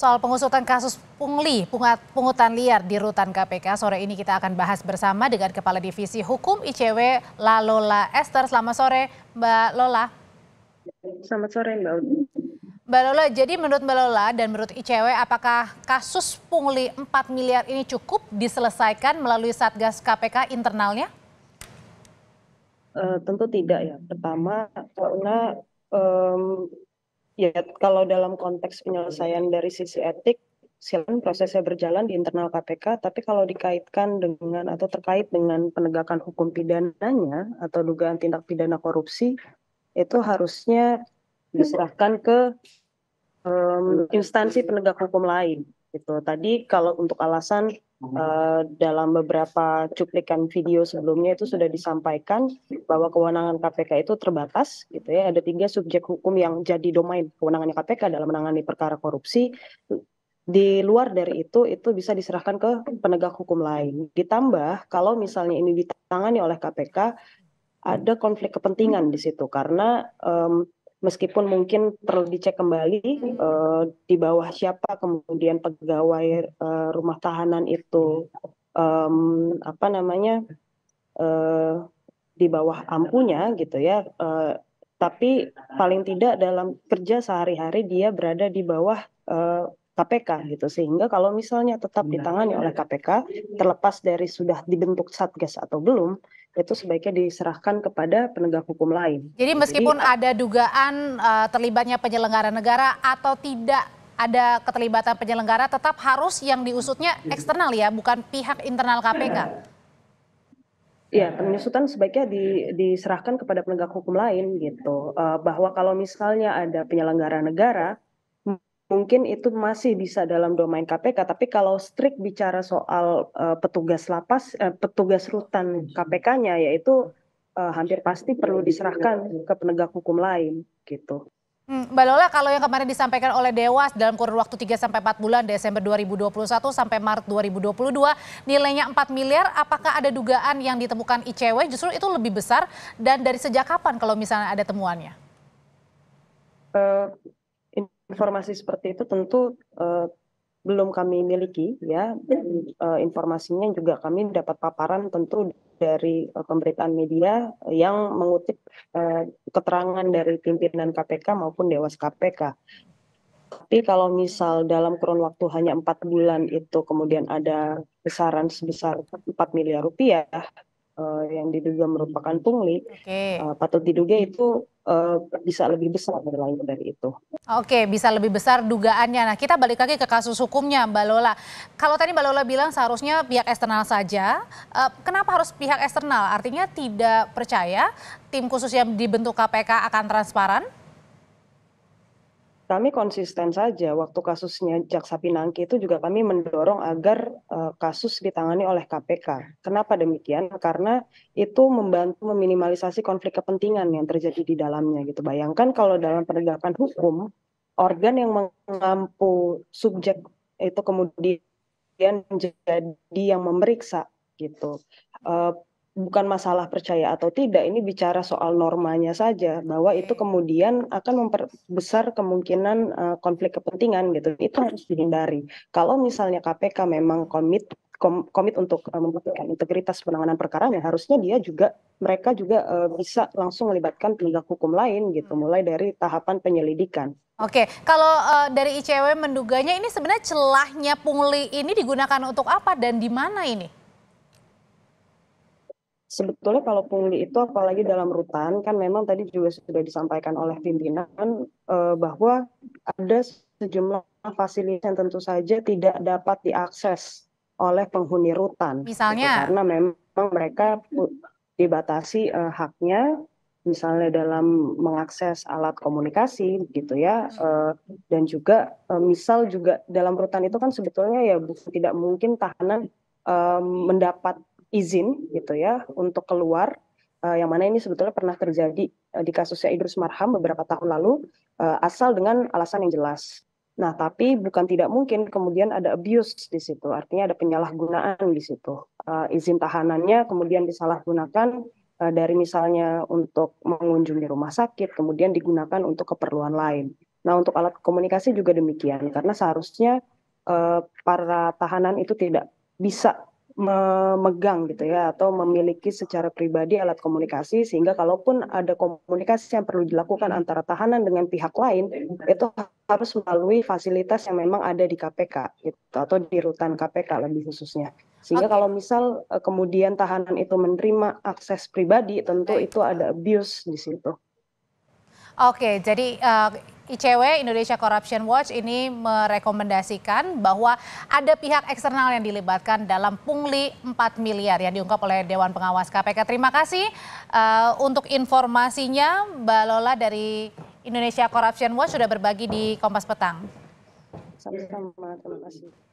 Soal pengusutan kasus pungli, pungutan liar di rutan KPK, sore ini kita akan bahas bersama dengan Kepala Divisi Hukum ICW, Lalola Esther. Selamat sore, Mbak Lola. Selamat sore, Mbak Udi. Mbak Lola, jadi menurut Mbak Lola dan menurut ICW, apakah kasus pungli 4 miliar ini cukup diselesaikan melalui Satgas KPK internalnya? Uh, tentu tidak ya. Pertama, karena um, Ya, kalau dalam konteks penyelesaian dari sisi etik, silakan prosesnya berjalan di internal KPK, tapi kalau dikaitkan dengan atau terkait dengan penegakan hukum pidananya atau dugaan tindak pidana korupsi, itu harusnya diserahkan ke um, instansi penegak hukum lain. Gitu. Tadi kalau untuk alasan uh, dalam beberapa cuplikan video sebelumnya itu sudah disampaikan bahwa kewenangan KPK itu terbatas gitu ya ada tiga subjek hukum yang jadi domain kewenangannya KPK dalam menangani perkara korupsi di luar dari itu itu bisa diserahkan ke penegak hukum lain ditambah kalau misalnya ini ditangani oleh KPK ada konflik kepentingan di situ karena um, meskipun mungkin perlu dicek kembali uh, di bawah siapa kemudian pegawai uh, rumah tahanan itu um, apa namanya uh, di bawah ampunya gitu ya. Uh, tapi paling tidak dalam kerja sehari-hari dia berada di bawah uh, KPK ya. gitu sehingga kalau misalnya tetap ditangani oleh KPK terlepas dari sudah dibentuk satgas atau belum itu sebaiknya diserahkan kepada penegak hukum lain. Jadi meskipun Jadi, ada dugaan uh, terlibatnya penyelenggara negara atau tidak ada keterlibatan penyelenggara tetap harus yang diusutnya eksternal ya bukan pihak internal KPK. Ya, penyusutan sebaiknya di, diserahkan kepada penegak hukum lain gitu. Uh, bahwa kalau misalnya ada penyelenggara negara mungkin itu masih bisa dalam domain KPK tapi kalau strict bicara soal uh, petugas lapas uh, petugas rutan KPK-nya yaitu uh, hampir pasti perlu diserahkan ke penegak hukum lain gitu. Hmm, Mbak Lola, kalau yang kemarin disampaikan oleh Dewas dalam kurun waktu 3 sampai 4 bulan Desember 2021 sampai Maret 2022 nilainya 4 miliar, apakah ada dugaan yang ditemukan ICW justru itu lebih besar dan dari sejak kapan kalau misalnya ada temuannya? Uh, informasi seperti itu tentu uh, belum kami miliki ya uh, informasinya juga kami dapat paparan tentu dari uh, pemberitaan media yang mengutip uh, keterangan dari pimpinan KPK maupun Dewas KPK. Tapi kalau misal dalam kurun waktu hanya empat bulan itu kemudian ada besaran sebesar 4 miliar rupiah, uh, yang diduga merupakan pungli, okay. uh, eh, patut diduga itu uh, bisa lebih besar nilainya dari itu. Oke, okay, bisa lebih besar dugaannya. Nah, kita balik lagi ke kasus hukumnya, Mbak Lola. Kalau tadi Mbak Lola bilang seharusnya pihak eksternal saja, uh, kenapa harus pihak eksternal? Artinya tidak percaya tim khusus yang dibentuk KPK akan transparan? kami konsisten saja waktu kasusnya Jaksa Pinangki itu juga kami mendorong agar uh, kasus ditangani oleh KPK. Kenapa demikian? Karena itu membantu meminimalisasi konflik kepentingan yang terjadi di dalamnya gitu. Bayangkan kalau dalam penegakan hukum organ yang mengampu subjek itu kemudian menjadi yang memeriksa gitu. Uh, bukan masalah percaya atau tidak, ini bicara soal normanya saja bahwa itu kemudian akan memperbesar kemungkinan uh, konflik kepentingan gitu. Itu harus dihindari. Kalau misalnya KPK memang komit komit untuk uh, integritas penanganan perkara, ya harusnya dia juga mereka juga uh, bisa langsung melibatkan penegak hukum lain gitu, hmm. mulai dari tahapan penyelidikan. Oke, kalau uh, dari ICW menduganya ini sebenarnya celahnya pungli ini digunakan untuk apa dan di mana ini? sebetulnya kalau pungli itu apalagi dalam rutan kan memang tadi juga sudah disampaikan oleh pimpinan eh, bahwa ada sejumlah fasilitas yang tentu saja tidak dapat diakses oleh penghuni rutan. Misalnya gitu, karena memang mereka dibatasi eh, haknya misalnya dalam mengakses alat komunikasi gitu ya hmm. eh, dan juga eh, misal juga dalam rutan itu kan sebetulnya ya tidak mungkin tahanan eh, mendapat izin gitu ya untuk keluar uh, yang mana ini sebetulnya pernah terjadi uh, di kasusnya Idrus Marham beberapa tahun lalu uh, asal dengan alasan yang jelas. Nah, tapi bukan tidak mungkin kemudian ada abuse di situ, artinya ada penyalahgunaan di situ. Uh, izin tahanannya kemudian disalahgunakan uh, dari misalnya untuk mengunjungi rumah sakit, kemudian digunakan untuk keperluan lain. Nah, untuk alat komunikasi juga demikian, karena seharusnya uh, para tahanan itu tidak bisa memegang gitu ya atau memiliki secara pribadi alat komunikasi sehingga kalaupun ada komunikasi yang perlu dilakukan antara tahanan dengan pihak lain itu harus melalui fasilitas yang memang ada di KPK gitu atau di rutan KPK lebih khususnya sehingga okay. kalau misal e, kemudian tahanan itu menerima akses pribadi tentu itu ada abuse di situ. Oke, jadi uh, ICW Indonesia Corruption Watch ini merekomendasikan bahwa ada pihak eksternal yang dilibatkan dalam pungli 4 miliar yang diungkap oleh Dewan Pengawas KPK. Terima kasih uh, untuk informasinya Mbak Lola dari Indonesia Corruption Watch sudah berbagi di Kompas Petang. Sama-sama, terima kasih.